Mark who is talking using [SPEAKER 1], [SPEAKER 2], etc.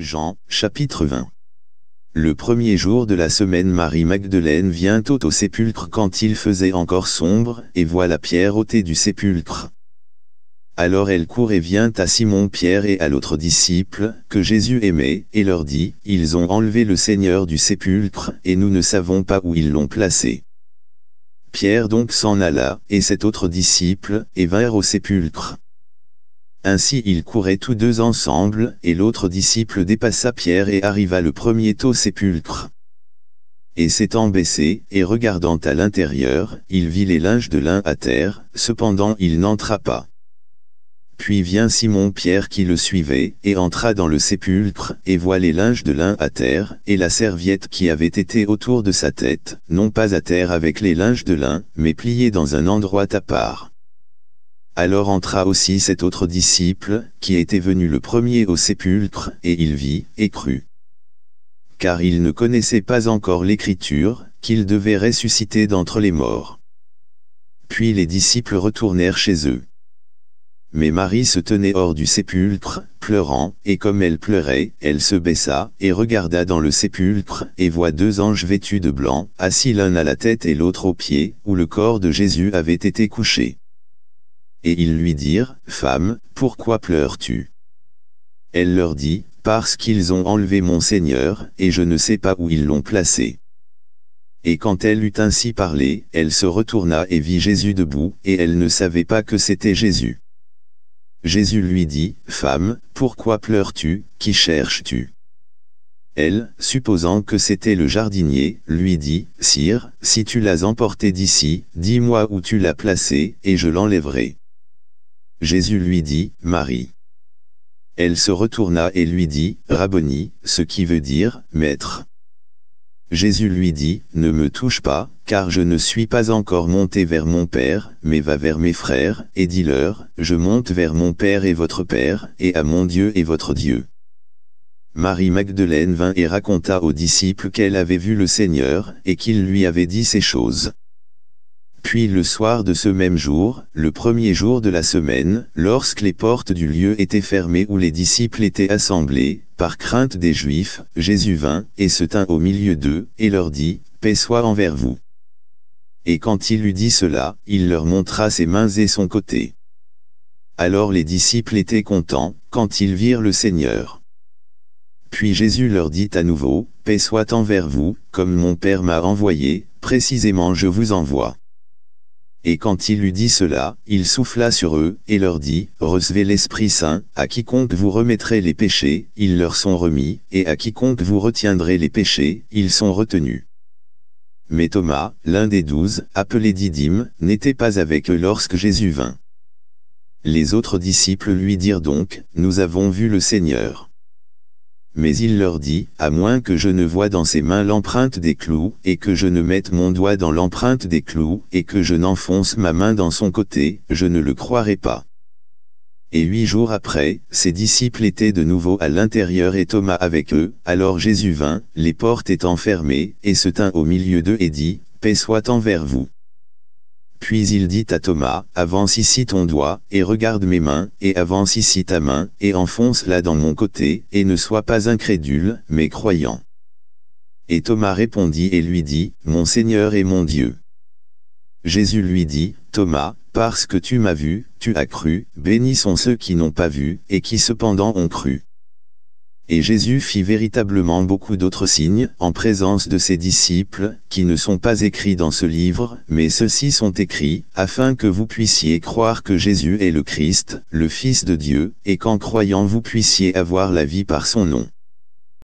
[SPEAKER 1] Jean, chapitre 20 Le premier jour de la semaine Marie-Magdeleine vient tôt au sépulcre quand il faisait encore sombre, et voit la pierre ôtée du sépulcre. Alors elle court et vient à Simon-Pierre et à l'autre disciple, que Jésus aimait, et leur dit, « Ils ont enlevé le Seigneur du sépulcre, et nous ne savons pas où ils l'ont placé. » Pierre donc s'en alla, et cet autre disciple, et vinrent au sépulcre. Ainsi ils couraient tous deux ensemble, et l'autre disciple dépassa Pierre et arriva le premier au sépulcre. Et s'étant baissé, et regardant à l'intérieur, il vit les linges de lin à terre, cependant il n'entra pas. Puis vient Simon-Pierre qui le suivait, et entra dans le sépulcre, et voit les linges de lin à terre, et la serviette qui avait été autour de sa tête, non pas à terre avec les linges de lin, mais pliée dans un endroit à part. Alors entra aussi cet autre disciple, qui était venu le premier au sépulcre, et il vit, et crut. Car il ne connaissait pas encore l'écriture, qu'il devait ressusciter d'entre les morts. Puis les disciples retournèrent chez eux. Mais Marie se tenait hors du sépulcre, pleurant, et comme elle pleurait, elle se baissa, et regarda dans le sépulcre, et voit deux anges vêtus de blanc, assis l'un à la tête et l'autre aux pieds, où le corps de Jésus avait été couché et ils lui dirent, Femme, pourquoi pleures-tu Elle leur dit, Parce qu'ils ont enlevé mon Seigneur, et je ne sais pas où ils l'ont placé. Et quand elle eut ainsi parlé, elle se retourna et vit Jésus debout, et elle ne savait pas que c'était Jésus. Jésus lui dit, Femme, pourquoi pleures-tu, qui cherches-tu Elle, supposant que c'était le jardinier, lui dit, Sire, si tu l'as emporté d'ici, dis-moi où tu l'as placé, et je l'enlèverai. Jésus lui dit, Marie. Elle se retourna et lui dit, Rabboni, ce qui veut dire, Maître. Jésus lui dit, Ne me touche pas, car je ne suis pas encore monté vers mon Père, mais va vers mes frères, et dis-leur, Je monte vers mon Père et votre Père, et à mon Dieu et votre Dieu. Marie Magdeleine vint et raconta aux disciples qu'elle avait vu le Seigneur, et qu'il lui avait dit ces choses. Puis le soir de ce même jour, le premier jour de la semaine, lorsque les portes du lieu étaient fermées où les disciples étaient assemblés, par crainte des Juifs, Jésus vint, et se tint au milieu d'eux, et leur dit, « Paix soit envers vous ». Et quand il eut dit cela, il leur montra ses mains et son côté. Alors les disciples étaient contents, quand ils virent le Seigneur. Puis Jésus leur dit à nouveau, « Paix soit envers vous, comme mon Père m'a envoyé, précisément je vous envoie. » Et quand il eut dit cela, il souffla sur eux, et leur dit, Recevez l'Esprit Saint, à quiconque vous remettrez les péchés, ils leur sont remis, et à quiconque vous retiendrez les péchés, ils sont retenus. Mais Thomas, l'un des douze, appelé Didyme, n'était pas avec eux lorsque Jésus vint. Les autres disciples lui dirent donc, Nous avons vu le Seigneur. Mais il leur dit, à moins que je ne vois dans ses mains l'empreinte des clous, et que je ne mette mon doigt dans l'empreinte des clous, et que je n'enfonce ma main dans son côté, je ne le croirai pas. Et huit jours après, ses disciples étaient de nouveau à l'intérieur et Thomas avec eux, alors Jésus vint, les portes étant fermées, et se tint au milieu d'eux et dit, Paix soit envers vous. Puis il dit à Thomas, avance ici ton doigt, et regarde mes mains, et avance ici ta main, et enfonce-la dans mon côté, et ne sois pas incrédule, mais croyant. Et Thomas répondit et lui dit, Mon Seigneur et mon Dieu. Jésus lui dit, Thomas, parce que tu m'as vu, tu as cru, bénis sont ceux qui n'ont pas vu, et qui cependant ont cru. Et Jésus fit véritablement beaucoup d'autres signes, en présence de ses disciples, qui ne sont pas écrits dans ce livre, mais ceux-ci sont écrits, afin que vous puissiez croire que Jésus est le Christ, le Fils de Dieu, et qu'en croyant vous puissiez avoir la vie par son nom.